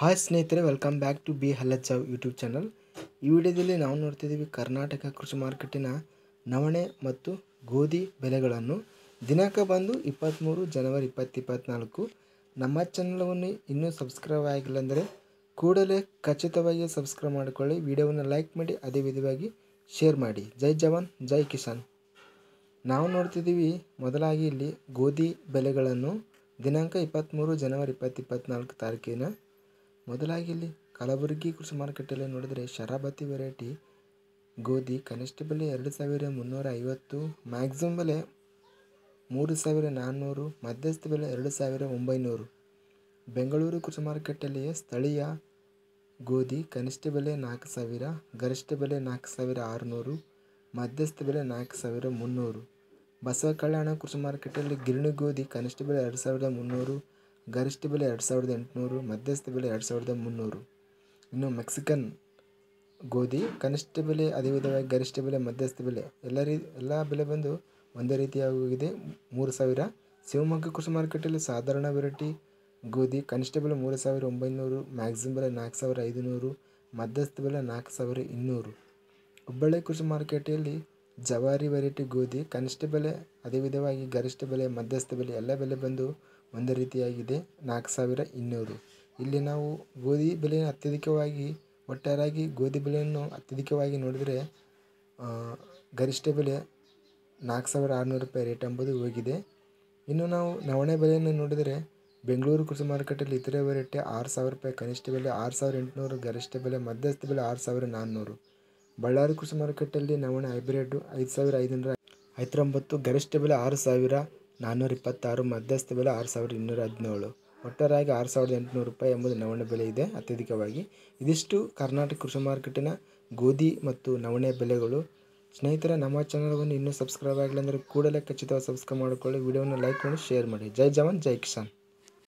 hi ಸ್ನೇಹಿತರೆ welcome back to ಬಿ ಜಾವ್ ಯೂಟ್ಯೂಬ್ ಚಾನಲ್ ಈ ವಿಡಿಯೋದಲ್ಲಿ ನಾವು ನೋಡ್ತಿದ್ದೀವಿ ಕರ್ನಾಟಕ ಕೃಷಿ ಮಾರ್ಕೆಟಿನ ನವಣೆ ಮತ್ತು ಗೋಧಿ ಬೆಲೆಗಳನ್ನು ದಿನಾಂಕ ಬಂದು ಇಪ್ಪತ್ತ್ಮೂರು ಜನವರಿ ಇಪ್ಪತ್ತಿಪ್ಪತ್ನಾಲ್ಕು ನಮ್ಮ ಚಾನಲನ್ನು ಇನ್ನೂ ಸಬ್ಸ್ಕ್ರೈಬ್ ಆಗಿಲ್ಲ ಅಂದರೆ ಕೂಡಲೇ ಖಚಿತವಾಗಿ ಸಬ್ಸ್ಕ್ರೈಬ್ ಮಾಡಿಕೊಳ್ಳಿ ವಿಡಿಯೋವನ್ನು ಲೈಕ್ ಮಾಡಿ ಅದೇ ವಿಧವಾಗಿ ಶೇರ್ ಮಾಡಿ ಜೈ ಜವಾನ್ ಜೈ ಕಿಸಾನ್ ನಾವು ನೋಡ್ತಿದ್ದೀವಿ ಮೊದಲಾಗಿ ಇಲ್ಲಿ ಗೋಧಿ ಬೆಲೆಗಳನ್ನು ದಿನಾಂಕ ಇಪ್ಪತ್ತ್ಮೂರು ಜನವರಿ ಇಪ್ಪತ್ತಿಪ್ಪತ್ನಾಲ್ಕು ತಾರೀಕಿನ ಮೊದಲಾಗಿ ಇಲ್ಲಿ ಕಲಬುರಗಿ ಕೃಷಿ ಮಾರುಕಟ್ಟೆಯಲ್ಲಿ ನೋಡಿದರೆ ಶರಾಬತಿ ವೆರೈಟಿ ಗೋಧಿ ಕನಿಷ್ಠ ಬೆಲೆ ಎರಡು ಸಾವಿರ ಮುನ್ನೂರ ಐವತ್ತು ಮ್ಯಾಕ್ಸಿಮಮ್ ಬೆಲೆ ಮೂರು ಸಾವಿರ ನಾನ್ನೂರು ಮಧ್ಯಸ್ಥ ಬೆಲೆ ಎರಡು ಸಾವಿರ ಒಂಬೈನೂರು ಬೆಂಗಳೂರು ಕೃಷಿ ಮಾರುಕಟ್ಟೆಯಲ್ಲಿ ಸ್ಥಳೀಯ ಗೋಧಿ ಕನಿಷ್ಠ ಬೆಲೆ ನಾಲ್ಕು ಸಾವಿರ ಗರಿಷ್ಠ ಬೆಲೆ ನಾಲ್ಕು ಸಾವಿರ ಆರುನೂರು ಮಧ್ಯಸ್ಥ ಬೆಲೆ ನಾಲ್ಕು ಸಾವಿರ ಮುನ್ನೂರು ಬಸವ ಕಲ್ಯಾಣ ಕೃಷಿ ಮಾರುಕಟ್ಟೆಯಲ್ಲಿ ಗಿರಣಿ ಗೋಧಿ ಕನಿಷ್ಠ ಬೆಲೆ ಎರಡು ಸಾವಿರದ ಮುನ್ನೂರು ಗರಿಷ್ಠ ಬೆಲೆ ಎರಡು ಸಾವಿರದ ಎಂಟುನೂರು ಮಧ್ಯಸ್ಥ ಬೆಲೆ ಎರಡು ಸಾವಿರದ ಮುನ್ನೂರು ಇನ್ನು ಮೆಕ್ಸಿಕನ್ ಗೋಧಿ ಕನಿಷ್ಠ ಬೆಲೆ ಅದೇ ವಿಧವಾಗಿ ಗರಿಷ್ಠ ಬೆಲೆ ಮಧ್ಯಸ್ಥ ಬೆಲೆ ಎಲ್ಲ ರೀ ಎಲ್ಲ ಬೆಲೆ ಬಂದು ಒಂದೇ ರೀತಿಯಾಗಿದೆ ಮೂರು ಸಾವಿರ ಶಿವಮೊಗ್ಗ ಕೃಷಿ ಮಾರ್ಕೆಟಲ್ಲಿ ಸಾಧಾರಣ ವೆರೈಟಿ ಗೋಧಿ ಕನಿಷ್ಠ ಬೆಲೆ ಮೂರು ಸಾವಿರ ಒಂಬೈನೂರು ಮ್ಯಾಕ್ಸಿಮಮ್ ಬೆಲೆ ನಾಲ್ಕು ಸಾವಿರ ಐದುನೂರು ಮಧ್ಯಸ್ಥ ಬೆಲೆ ನಾಲ್ಕು ಸಾವಿರ ಇನ್ನೂರು ಹುಬ್ಬಳ್ಳಿ ಕೃಷಿ ಮಾರ್ಕೆಟಲ್ಲಿ ಜವಾರಿ ವೆರೈಟಿ ಗೋಧಿ ಕನಿಷ್ಠ ಬೆಲೆ ಅದೇ ವಿಧವಾಗಿ ಗರಿಷ್ಠ ಬೆಲೆ ಮಧ್ಯಸ್ಥ ಬೆಲೆ ಎಲ್ಲ ಬೆಲೆ ಬಂದು ಒಂದು ರೀತಿಯಾಗಿದೆ ನಾಲ್ಕು ಸಾವಿರ ಇನ್ನೂರು ಇಲ್ಲಿ ನಾವು ಗೋಧಿ ಬೆಲೆ ಅತ್ಯಧಿಕವಾಗಿ ಒಟ್ಟಾರಾಗಿ ಗೋಧಿ ಬೆಲೆಯನ್ನು ಅತ್ಯಧಿಕವಾಗಿ ನೋಡಿದರೆ ಗರಿಷ್ಠ ಬೆಲೆ ನಾಲ್ಕು ಸಾವಿರ ಆರುನೂರು ರೂಪಾಯಿ ರೇಟ್ ಎಂಬುದು ಹೋಗಿದೆ ಇನ್ನು ನಾವು ನವಣೆ ಬೆಲೆಯನ್ನು ನೋಡಿದರೆ ಬೆಂಗಳೂರು ಕೃಷಿ ಮಾರುಕಟ್ಟೆಯಲ್ಲಿ ಇತರೆ ವೆರೈಟಿ ಆರು ಸಾವಿರ ರೂಪಾಯಿ ಕನಿಷ್ಠ ಬೆಲೆ ಆರು ಸಾವಿರ ಎಂಟುನೂರು ಗರಿಷ್ಠ ಬೆಲೆ ಮಧ್ಯಸ್ಥ ಬೆಲೆ ಆರು ಸಾವಿರ ನಾನ್ನೂರು ಬಳ್ಳಾರಿ ಕೃಷಿ ಮಾರುಕಟ್ಟೆಯಲ್ಲಿ ನವಣೆ ಹೈಬ್ರಿಡ್ ಐದು ಸಾವಿರ ಐದುನೂರ ಐವತ್ತೊಂಬತ್ತು ಗರಿಷ್ಠ ಬೆಲೆ ಆರು ಸಾವಿರ ನಾನ್ನೂರ ಇಪ್ಪತ್ತಾರು ಮಧ್ಯಸ್ಥ ಬೆಲೆ ಆರು ಸಾವಿರದ ಇನ್ನೂರ ಹದಿನೇಳು ಒಟ್ಟಾರೆಯಾಗಿ ಆರು ಸಾವಿರದ ಎಂಟುನೂರು ರೂಪಾಯಿ ಎಂಬುದು ನವಣೆ ಬೆಲೆ ಇದೆ ಅತ್ಯಧಿಕವಾಗಿ ಇದಿಷ್ಟು ಕರ್ನಾಟಕ ಕೃಷಿ ಮಾರ್ಕೆಟಿನ ಗೋಧಿ ಮತ್ತು ನವಣೆ ಬೆಲೆಗಳು ಸ್ನೇಹಿತರೆ ನಮ್ಮ ಚಾನಲ್ವನ್ನು ಇನ್ನೂ ಸಬ್ಸ್ಕ್ರೈಬ್ ಆಗಿಲ್ಲ ಅಂದರೆ ಕೂಡಲೇ ಖಚಿತವಾಗಿ ಸಬ್ಸ್ಕ್ರೈಬ್ ಮಾಡಿಕೊಳ್ಳಿ ವಿಡಿಯೋವನ್ನು ಲೈಕ್ ಮಾಡಿ ಶೇರ್ ಮಾಡಿ ಜೈ ಜವಾನ್ ಜೈ ಕಿಸಾನ್